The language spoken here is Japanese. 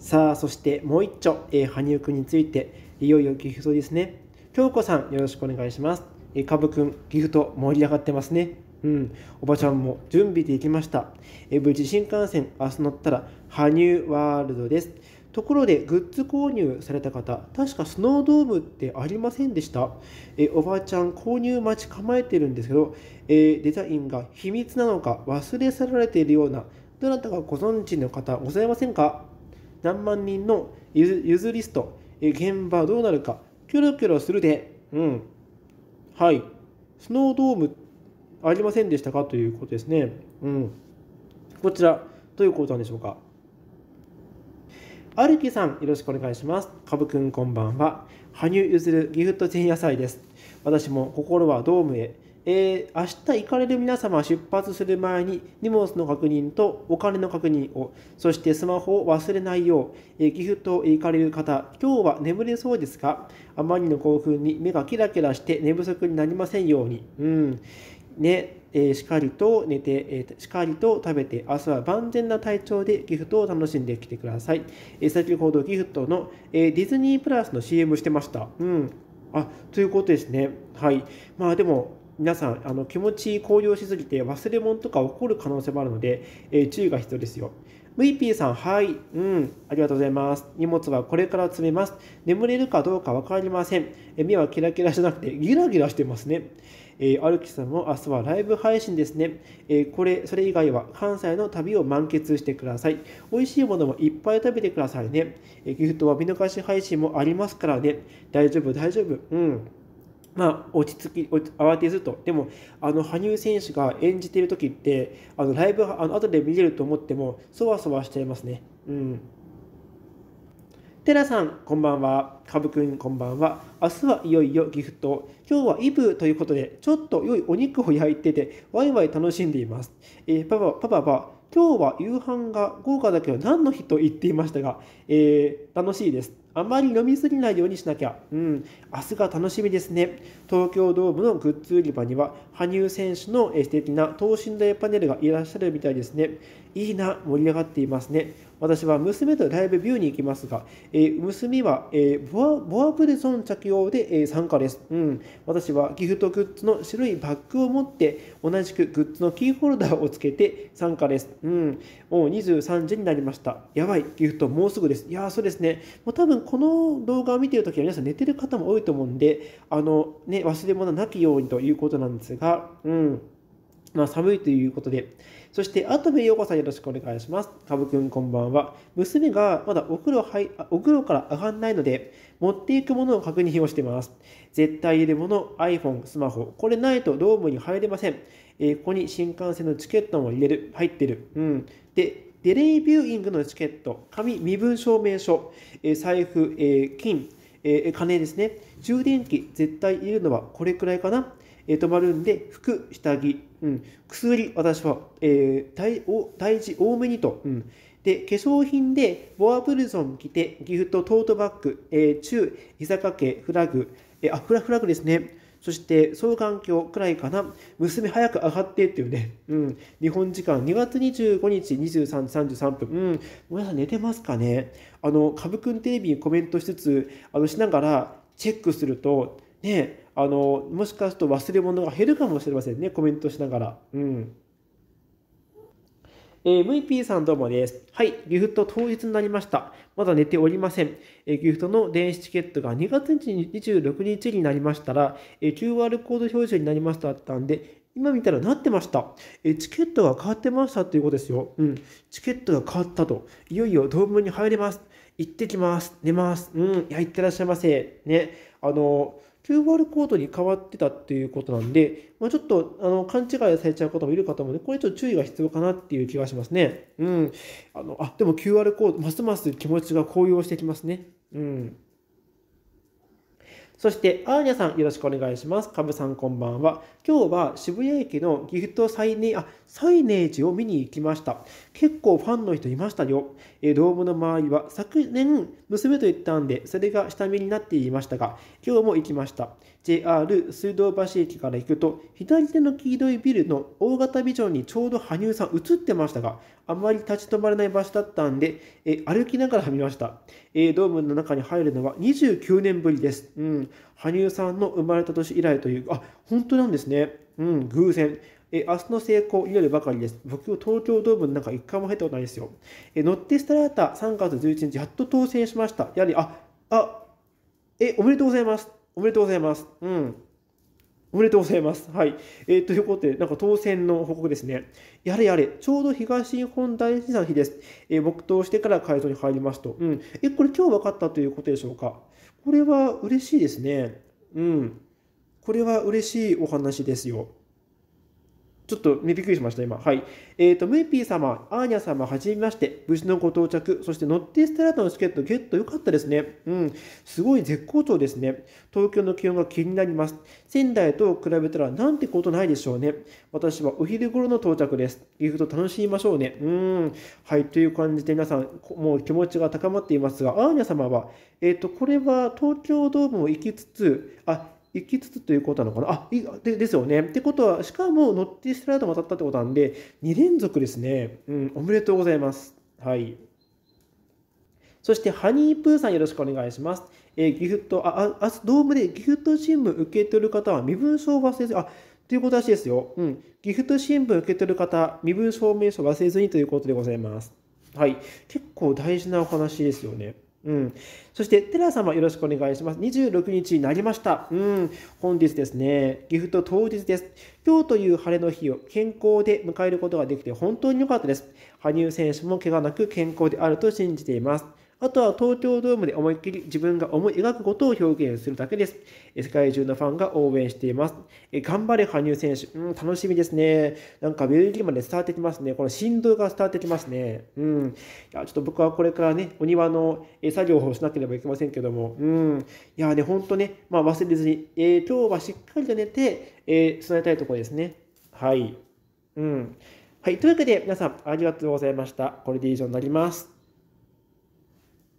さあ、そしてもう一丁、えー、羽生くんについて、いよいよギフトですね。京子さん、よろしくお願いします。えー、株くん、ギフト盛り上がってますね。うん、おばちゃんも準備できました。え無事新幹線、明日乗ったら、羽生ワールドです。ところで、グッズ購入された方、確かスノードームってありませんでしたえおばあちゃん、購入待ち構えてるんですけど、えデザインが秘密なのか忘れ去られているような、どなたかご存知の方ございませんか何万人のゆずリスト、現場どうなるか、キョロキョロするで、うん。はい。スノードームありませんでしたかということですね。うん。こちら、どういうことなんでしょうか。アルキさん、よろしくお願いします。かぶくん、こんばんは。羽生結弦ギフト前夜祭です。私も心はドームへ。えー、明日行かれる皆様は出発する前に荷物の確認とお金の確認を、そしてスマホを忘れないよう、えー、ギフトへ行かれる方、今日は眠れそうですかあまりの興奮に目がキラキラして寝不足になりませんように。うん。ね、えー、しっかりと寝て、えー、しっかりと食べて、明日は万全な体調でギフトを楽しんできてください。えー、先ほどギフトの、えー、ディズニープラスの CM してました。うん。あ、ということですね。はい。まあでも、皆さんあの気持ち高揚しすぎて忘れ物とか起こる可能性もあるので、えー、注意が必要ですよ。ムイピーさん、はい、うん、ありがとうございます。荷物はこれから詰めます。眠れるかどうか分かりません。え目はキラキラじゃなくてギラギラしてますね。えー、アルキさんも明日はライブ配信ですね。えー、これ、それ以外は関西の旅を満喫してください。美味しいものもいっぱい食べてくださいね。えギフトは見逃し配信もありますからね。大丈夫、大丈夫。うん。まあ、落ち着き、慌てずと。でも、あの、羽生選手が演じている時って、あの、ライブ、あの、後で見れると思っても、そわそわしちゃいますね。うん。テラさん、こんばんは。かぶくん、こんばんは。明日はいよいよギフト。今日はイブということで、ちょっと良いお肉を焼いてて、ワイワイ楽しんでいます。えー、パパ、パパパ今日は夕飯が豪華だけど何の日と言っていましたが、えー、楽しいです。あまり飲みすぎないようにしなきゃ。うん、明日が楽しみですね。東京ドームのグッズ売り場には、羽生選手の素敵な等身大パネルがいらっしゃるみたいですね。いいな、盛り上がっていますね。私は娘とライブビューに行きますが、えー、娘は、えー、ボアボアブレソン着用で、えー、参加です、うん。私はギフトグッズの白いバッグを持って、同じくグッズのキーホルダーをつけて参加です。うん、もう23時になりました。やばい、ギフトもうすぐです。いやそうですね。もう多分この動画を見ているときは皆さん寝てる方も多いと思うんで、あの、ね、忘れ物なきようにということなんですが、うん。まあ、寒いということで、そして、跡部陽子さんよろしくお願いします。かぶくんこんばんは。娘がまだお風呂入お風呂から上がらないので、持っていくものを確認をしています。絶対入るもの、iPhone、スマホ。これないとドームに入れません。えー、ここに新幹線のチケットも入れる、入ってる。うん。で、デレビューイングのチケット、紙、身分証明書、えー、財布、えー、金、えー、金ですね。充電器、絶対いるのはこれくらいかな。えー、止まるんで、服、下着、うん、薬、私は、えー、体お大重多めにと、うん。で、化粧品で、ボアブルゾン着て、ギフト、トートバッグ、えー、中、膝掛け、フラグ、えー、あ、フラフラグですね。そして双眼鏡くらいかな、娘早く上がってっていうね、うん、日本時間2月25日23時33分、うん、皆さん寝てますかね、あの、株ぶくんテレビにコメントしつつ、あのしながらチェックすると、ね、あのもしかすると忘れ物が減るかもしれませんね、コメントしながら。うんえー、VP さんどうもです。はい、ギフト当日になりました。まだ寝ておりません。えー、ギフトの電子チケットが2月26日になりましたら、えー、QR コード表示になりましたったんで、今見たらなってました。えチケットが変わってましたということですよ。うん、チケットが変わったと。いよいよ当分に入れます。行ってきます。寝ます。うん、いや、行ってらっしゃいませ。ね。あの QR コードに変わってたっていうことなんで、まあ、ちょっとあの勘違いされちゃう方もいる方もね、これちょっと注意が必要かなっていう気がしますね。うん。あのあでも QR コード、ますます気持ちが高揚してきますね。うん。そして、アーニャさん、よろしくお願いします。カブさん、こんばんは。今日は渋谷駅のギフトサイネあサイネージを見に行きました。結構ファンの人いましたよ。えドームの周りは昨年、娘と行ったんで、それが下見になっていましたが、今日も行きました。JR 水道橋駅から行くと、左手の黄色いビルの大型ビジョンにちょうど羽生さん映ってましたが、あまり立ち止まれない場所だったんで、え歩きながら見ました、えー、ドームの中に入るのは29年ぶりです。うん、羽生さんの生まれた年以来という、あ、本当なんですね。うん、偶然。え明日の成功いよいるばかりです。僕、東京ドームの中、一回も入ったことないですよ。え乗ってスターター、3月11日、やっと当選しました。やはり、あ、あ、え、おめでとうございます。おめでとうございます。うん。おめでとうございます。はい。えー、ということで、なんか当選の報告ですね。やれやれ、ちょうど東日本大震災の日です。えー、僕としてから会場に入りますと。うん。え、これ今日分かったということでしょうか。これは嬉しいですね。うん。これは嬉しいお話ですよ。ちょっとびっくりしました、今。はい。えっ、ー、と、ムーピー様、アーニャ様、はじめまして。無事のご到着。そして、ノッティステラートのチケットゲットよかったですね。うん。すごい絶好調ですね。東京の気温が気になります。仙台と比べたらなんてことないでしょうね。私はお昼頃の到着です。ギフト楽しみましょうね。うん。はい。という感じで皆さん、もう気持ちが高まっていますが、アーニャ様は、えっ、ー、と、これは東京ドームを行きつつ、あ、行きつつということなのかなあいでですよね。ってことは、しかも乗ってスライドも当たったってことなんで、2連続ですね。うん、おめでとうございます。はい。そして、ハニープーさんよろしくお願いします。えー、ギフト、あ、あ、ドームでギフト新聞受け取る方は身分証忘れず、あ、ということらしいですよ。うん。ギフト新聞受け取る方、身分証明書忘れずにということでございます。はい。結構大事なお話ですよね。うん、そして、テラ様よろしくお願いします。26日になりました。うん、本日ですね、ギフト当日です。今日という晴れの日を健康で迎えることができて本当に良かったです。羽生選手も怪我なく健康であると信じています。あとは東京ドームで思いっきり自分が思い描くことを表現するだけです。世界中のファンが応援しています。頑張れ、羽生選手。うん、楽しみですね。なんか、ベルギーまで伝わってきますね。この振動が伝わってきますね。うん。いや、ちょっと僕はこれからね、お庭の作業をしなければいけませんけども、うん。いやね、ほんとね、まあ、忘れずに、えー、今日はしっかりと寝て、えー、備えたいところですね。はい。うん。はい。というわけで、皆さん、ありがとうございました。これで以上になります。